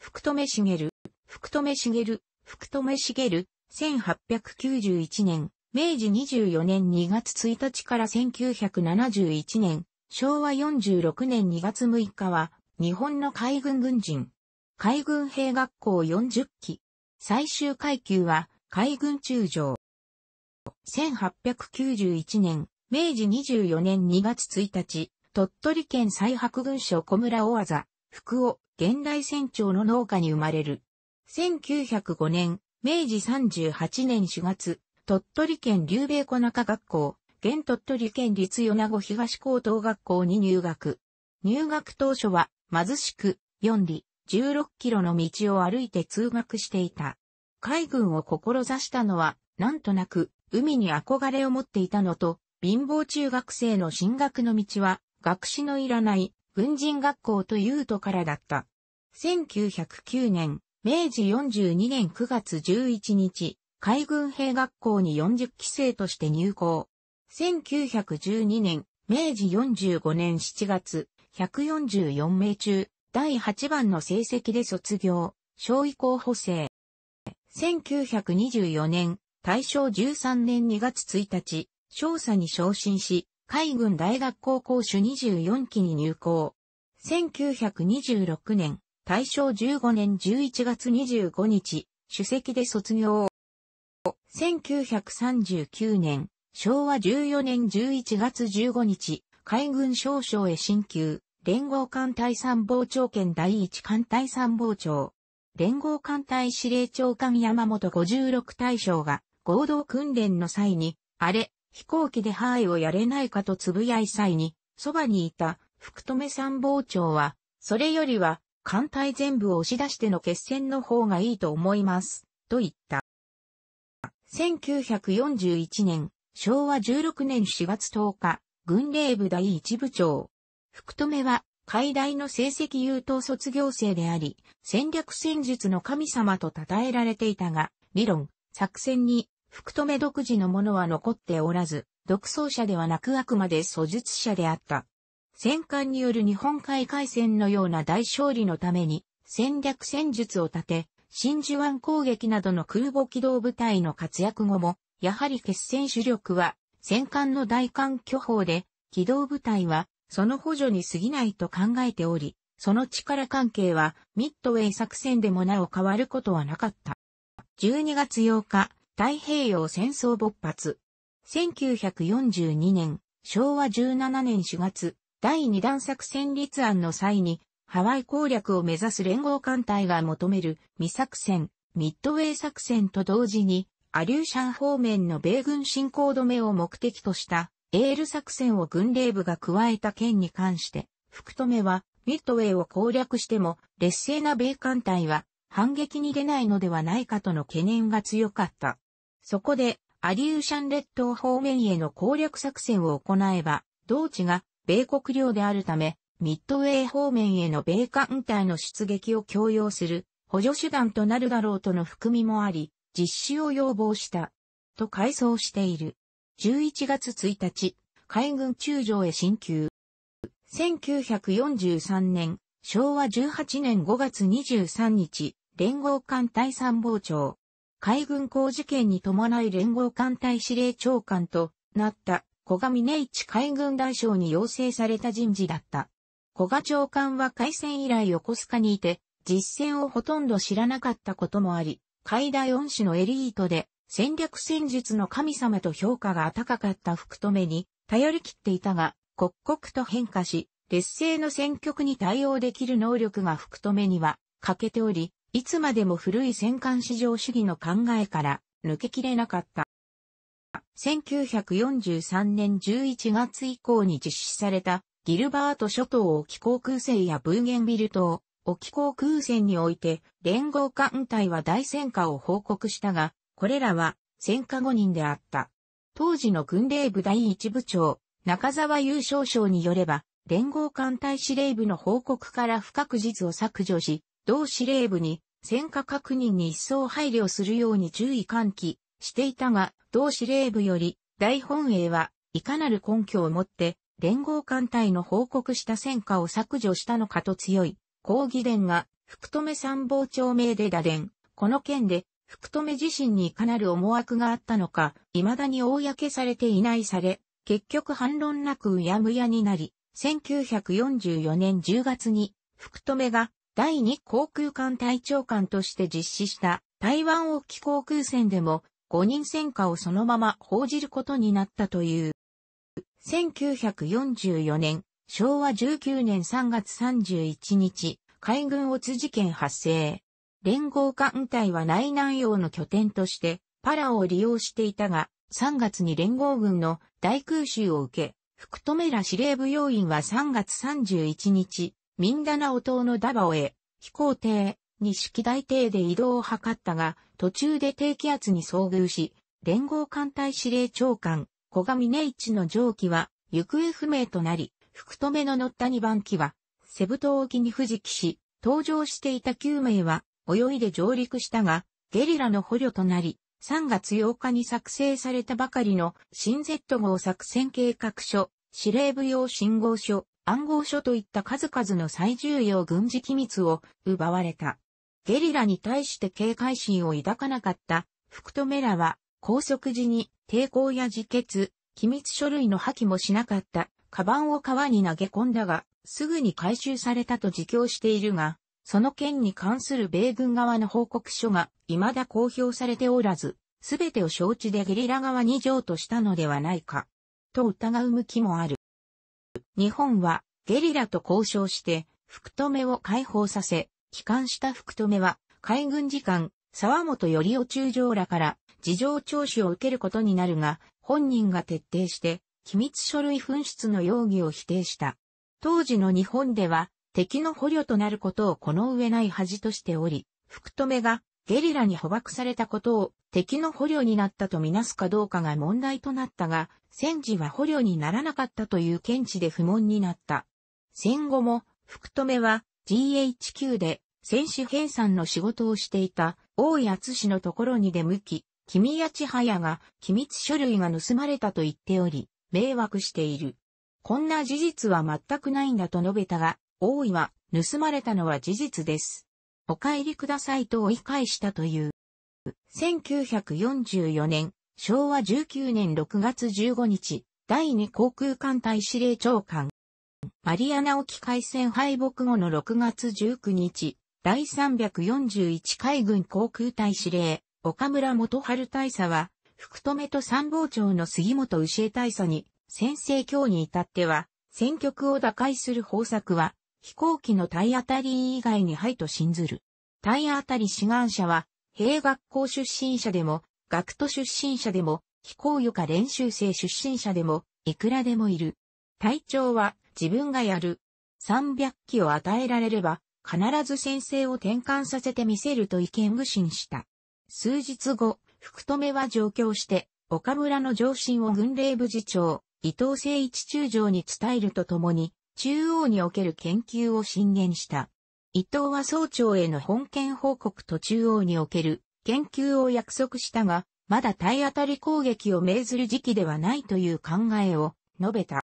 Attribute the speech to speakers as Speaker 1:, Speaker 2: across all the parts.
Speaker 1: 福留茂、福留茂、福留茂、1891年、明治24年2月1日から1971年、昭和46年2月6日は、日本の海軍軍人。海軍兵学校40期。最終階級は、海軍中将。1891年、明治24年2月1日、鳥取県西白軍所小村大技、福尾、現代船長の農家に生まれる。1905年、明治38年4月、鳥取県竜米小中学校、現鳥取県立米子東高等学校に入学。入学当初は、貧しく、4里、16キロの道を歩いて通学していた。海軍を志したのは、なんとなく、海に憧れを持っていたのと、貧乏中学生の進学の道は、学士のいらない軍人学校というとからだった。1909年、明治42年9月11日、海軍兵学校に40期生として入校。1912年、明治45年7月、144名中、第8番の成績で卒業、小位候補正。1924年、大正13年2月1日、少佐に昇進し、海軍大学高校講24期に入校。1926年、大正15年11月25日、主席で卒業。1939年、昭和14年11月15日、海軍少将へ進級、連合艦隊参謀長兼第一艦隊参謀長。連合艦隊司令長官山本56大将が合同訓練の際に、あれ、飛行機でハーイをやれないかと呟い際に、そばにいた福留参謀長は、それよりは、艦隊全部を押し出しての決戦の方がいいと思います、と言った。1941年、昭和16年4月10日、軍令部第一部長。福留は、海大の成績優等卒業生であり、戦略戦術の神様と称えられていたが、理論、作戦に福留独自のものは残っておらず、独創者ではなくあくまで素術者であった。戦艦による日本海海戦のような大勝利のために、戦略戦術を立て、真珠湾攻撃などの空母機動部隊の活躍後も、やはり決戦主力は、戦艦の大艦巨砲で、機動部隊は、その補助に過ぎないと考えており、その力関係は、ミッドウェイ作戦でもなお変わることはなかった。12月8日、太平洋戦争勃発。1942年、昭和17年4月、第2弾作戦立案の際に、ハワイ攻略を目指す連合艦隊が求める未作戦、ミッドウェー作戦と同時に、アリューシャン方面の米軍進攻止めを目的としたエール作戦を軍令部が加えた件に関して、福留はミッドウェーを攻略しても劣勢な米艦隊は反撃に出ないのではないかとの懸念が強かった。そこで、アリューシャン列島方面への攻略作戦を行えば、同地が米国領であるため、ミッドウェー方面への米艦隊の出撃を強要する補助手段となるだろうとの含みもあり、実施を要望した、と回想している。11月1日、海軍中将へ進級。1943年、昭和18年5月23日、連合艦隊参謀長、海軍工事件に伴い連合艦隊司令長官となった古賀峰一海軍大将に要請された人事だった。古賀長官は海戦以来横須賀にいて、実戦をほとんど知らなかったこともあり、海大恩師のエリートで戦略戦術の神様と評価が高かった福留に頼り切っていたが、刻々と変化し、劣勢の戦局に対応できる能力が福留には欠けており、いつまでも古い戦艦市場主義の考えから抜けきれなかった。1943年11月以降に実施されたギルバート諸島沖航空戦やブーゲンビル島沖航空戦において連合艦隊は大戦果を報告したが、これらは戦果5人であった。当時の軍令部第一部長、中沢優勝賞によれば、連合艦隊司令部の報告から不確実を削除し、同司令部に戦火確認に一層配慮するように注意喚起していたが、同司令部より大本営はいかなる根拠をもって連合艦隊の報告した戦果を削除したのかと強い抗議伝が福留参謀長命で打伝。この件で福留自身にいかなる思惑があったのか、未だに公されていないされ、結局反論なくうやむやになり、1944年10月に福留が第2航空艦隊長官として実施した台湾沖航空戦でも5人戦果をそのまま報じることになったという。1944年、昭和19年3月31日、海軍オツ事件発生。連合艦隊は内南洋の拠点としてパラを利用していたが、3月に連合軍の大空襲を受け、福留ら司令部要員は3月31日、ミンダナオ島のダバオへ、飛行艇、式大艇で移動を図ったが、途中で低気圧に遭遇し、連合艦隊司令長官、小上根一の上記は、行方不明となり、福留の乗った2番機は、セブ島沖に時起し、搭乗していた9名は、泳いで上陸したが、ゲリラの捕虜となり、3月8日に作成されたばかりの新 Z 号作戦計画書、司令部用信号書、暗号書といった数々の最重要軍事機密を奪われた。ゲリラに対して警戒心を抱かなかった福留らは拘束時に抵抗や自決、機密書類の破棄もしなかった、カバンを川に投げ込んだが、すぐに回収されたと自供しているが、その件に関する米軍側の報告書が未だ公表されておらず、すべてを承知でゲリラ側に譲渡したのではないか、と疑う向きもある。日本はゲリラと交渉して福留を解放させ、帰還した福留は海軍次官沢本よりお中将らから事情聴取を受けることになるが、本人が徹底して機密書類紛失の容疑を否定した。当時の日本では敵の捕虜となることをこの上ない恥としており、福留がゲリラに捕獲されたことを敵の捕虜になったとみなすかどうかが問題となったが、戦時は捕虜にならなかったという見地で不問になった。戦後も、福留は GHQ で戦士編纂の仕事をしていた大井厚氏のところに出向き、君や千早が機密書類が盗まれたと言っており、迷惑している。こんな事実は全くないんだと述べたが、大井は盗まれたのは事実です。お帰りくださいと追い返したという。1944年、昭和19年6月15日、第2航空艦隊司令長官。マリアナ沖海戦敗北後の6月19日、第341海軍航空隊司令、岡村元春大佐は、福留と参謀長の杉本牛江大佐に、先制協に至っては、戦局を打開する方策は、飛行機の体当たり以外に廃と信ずる。体当たり志願者は、兵学校出身者でも、学徒出身者でも、飛行予科練習生出身者でも、いくらでもいる。隊長は自分がやる。300機を与えられれば、必ず先生を転換させてみせると意見具信した。数日後、福留は上京して、岡村の上申を軍令部次長、伊藤誠一中将に伝えるとともに、中央における研究を進言した。伊藤は総長への本件報告と中央における研究を約束したが、まだ体当たり攻撃を命ずる時期ではないという考えを述べた。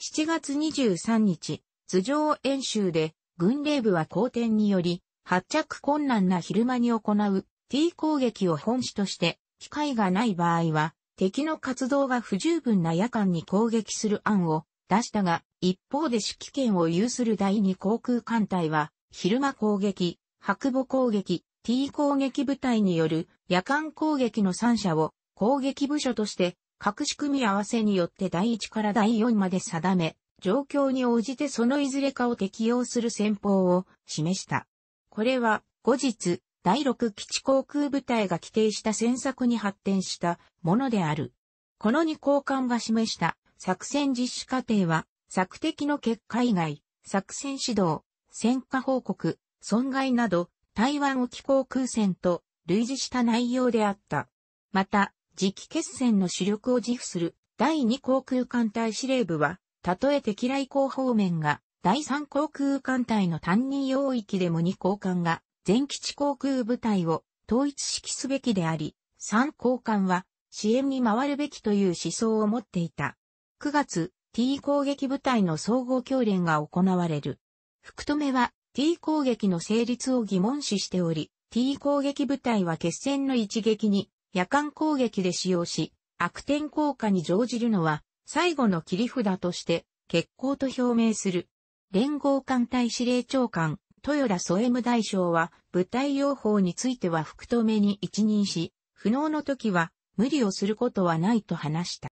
Speaker 1: 7月23日、頭上演習で軍令部は後天により発着困難な昼間に行う T 攻撃を本主として機会がない場合は敵の活動が不十分な夜間に攻撃する案を出したが一方で指揮権を有する第二航空艦隊は、昼間攻撃、白母攻撃、T 攻撃部隊による夜間攻撃の3者を攻撃部署として各し組み合わせによって第1から第4まで定め、状況に応じてそのいずれかを適用する戦法を示した。これは後日、第6基地航空部隊が規定した戦策に発展したものである。この2交換が示した作戦実施過程は索敵の結果以外、作戦指導、戦果報告、損害など、台湾沖航空戦と類似した内容であった。また、次期決戦の主力を自負する第2航空艦隊司令部は、たとえ敵来航方面が第3航空艦隊の担任要域でも2航艦が全基地航空部隊を統一指揮すべきであり、3航艦は支援に回るべきという思想を持っていた。9月、T 攻撃部隊の総合教練が行われる。福留は T 攻撃の成立を疑問視しており、T 攻撃部隊は決戦の一撃に夜間攻撃で使用し、悪天効果に乗じるのは最後の切り札として決行と表明する。連合艦隊司令長官、豊田添務大将は部隊用法については福留に一任し、不能の時は無理をすることはないと話した。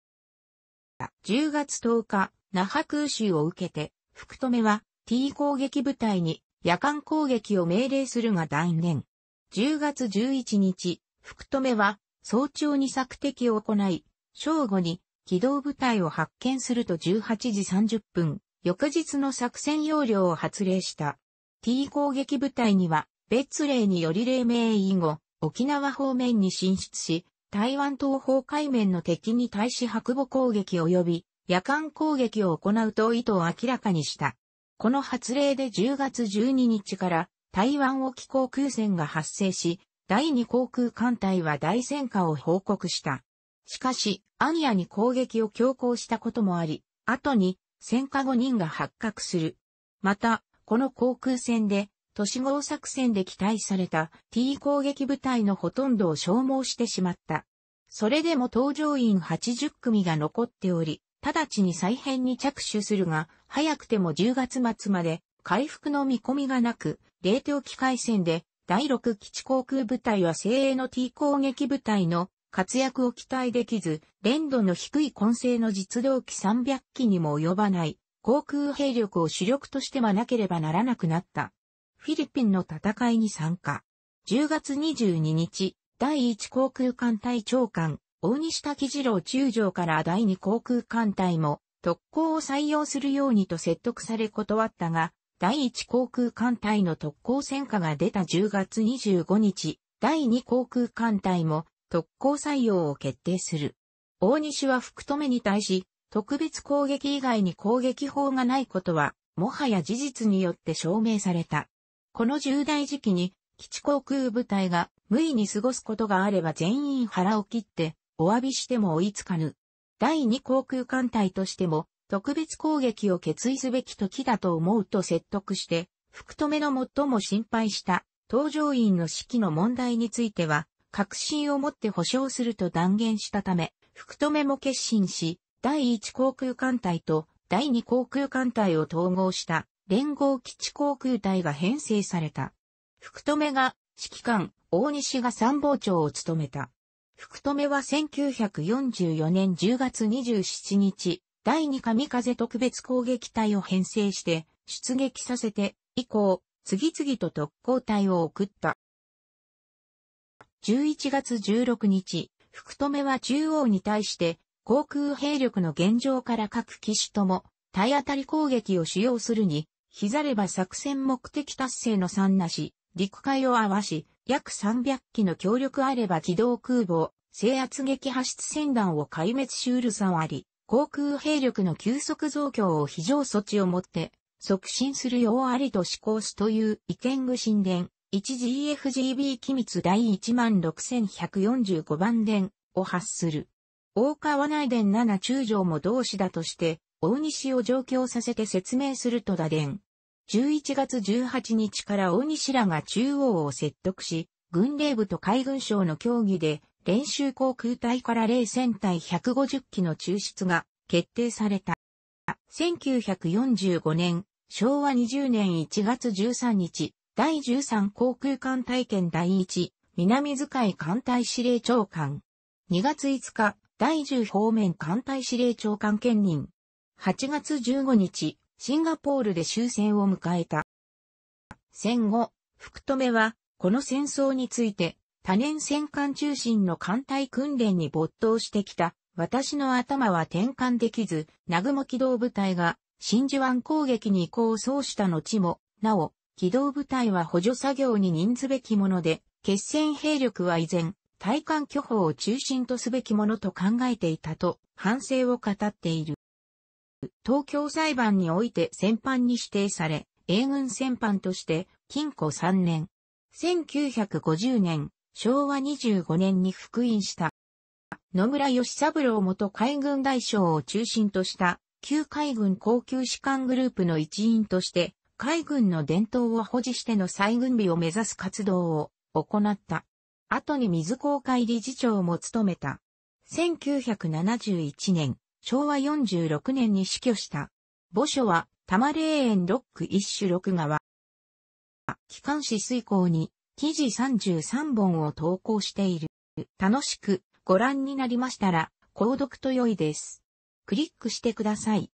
Speaker 1: 10月10日、那覇空襲を受けて、福留は T 攻撃部隊に夜間攻撃を命令するが断念。10月11日、福留は早朝に索敵を行い、正午に機動部隊を発見すると18時30分、翌日の作戦要領を発令した。T 攻撃部隊には、別令により黎明以後、沖縄方面に進出し、台湾東方海面の敵に対し白母攻撃及び夜間攻撃を行うと意図を明らかにした。この発令で10月12日から台湾沖航空戦が発生し、第2航空艦隊は大戦果を報告した。しかし、アニアに攻撃を強行したこともあり、後に戦火5人が発覚する。また、この航空戦で都市号作戦で期待された T 攻撃部隊のほとんどを消耗してしまった。それでも搭乗員80組が残っており、直ちに再編に着手するが、早くても10月末まで回復の見込みがなく、冷凍機械戦で第6基地航空部隊は精鋭の T 攻撃部隊の活躍を期待できず、連度の低い混成の実動機300機にも及ばない、航空兵力を主力としてはなければならなくなった。フィリピンの戦いに参加。10月22日、第1航空艦隊長官、大西滝次郎中将から第2航空艦隊も特攻を採用するようにと説得され断ったが、第1航空艦隊の特攻戦果が出た10月25日、第2航空艦隊も特攻採用を決定する。大西は福留に対し、特別攻撃以外に攻撃法がないことは、もはや事実によって証明された。この重大時期に、基地航空部隊が無意に過ごすことがあれば全員腹を切って、お詫びしても追いつかぬ。第二航空艦隊としても、特別攻撃を決意すべき時だと思うと説得して、福留の最も心配した搭乗員の指揮の問題については、確信を持って保証すると断言したため、福留も決心し、第一航空艦隊と第二航空艦隊を統合した連合基地航空隊が編成された。福留が指揮官、大西が参謀長を務めた。福留は1944年10月27日、第2神風特別攻撃隊を編成して出撃させて、以降、次々と特攻隊を送った。11月16日、福留は中央に対して、航空兵力の現状から各機種とも、体当たり攻撃を使用するに、ざれば作戦目的達成の3なし、陸海を合わし、約300機の協力あれば機動空母、制圧撃破出戦団を壊滅しうるさあり、航空兵力の急速増強を非常措置をもって、促進するようありと施行すという意見具神殿、1GFGB 機密第16145番殿を発する。大川内殿7中条も同志だとして、大西を上京させて説明すると打電。11月18日から大西らが中央を説得し、軍令部と海軍省の協議で、練習航空隊から零戦隊150機の抽出が決定された。1945年、昭和20年1月13日、第13航空艦隊権第1、南使い艦隊司令長官。2月5日、第10方面艦隊司令長官兼任。8月15日、シンガポールで終戦を迎えた。戦後、福留は、この戦争について、多年戦艦中心の艦隊訓練に没頭してきた、私の頭は転換できず、南雲機動部隊が、真珠湾攻撃に移行を奏した後も、なお、機動部隊は補助作業に任ずべきもので、決戦兵力は依然、対艦巨砲を中心とすべきものと考えていたと、反省を語っている。東京裁判において戦犯に指定され、英軍戦犯として禁錮3年。1950年、昭和25年に復員した。野村義三郎元海軍大将を中心とした旧海軍高級士官グループの一員として、海軍の伝統を保持しての再軍備を目指す活動を行った。後に水公会理事長も務めた。1971年、昭和46年に死去した。墓所は、多摩霊園六区一種六川。機関紙水行に、記事33本を投稿している。楽しくご覧になりましたら、購読と良いです。クリックしてください。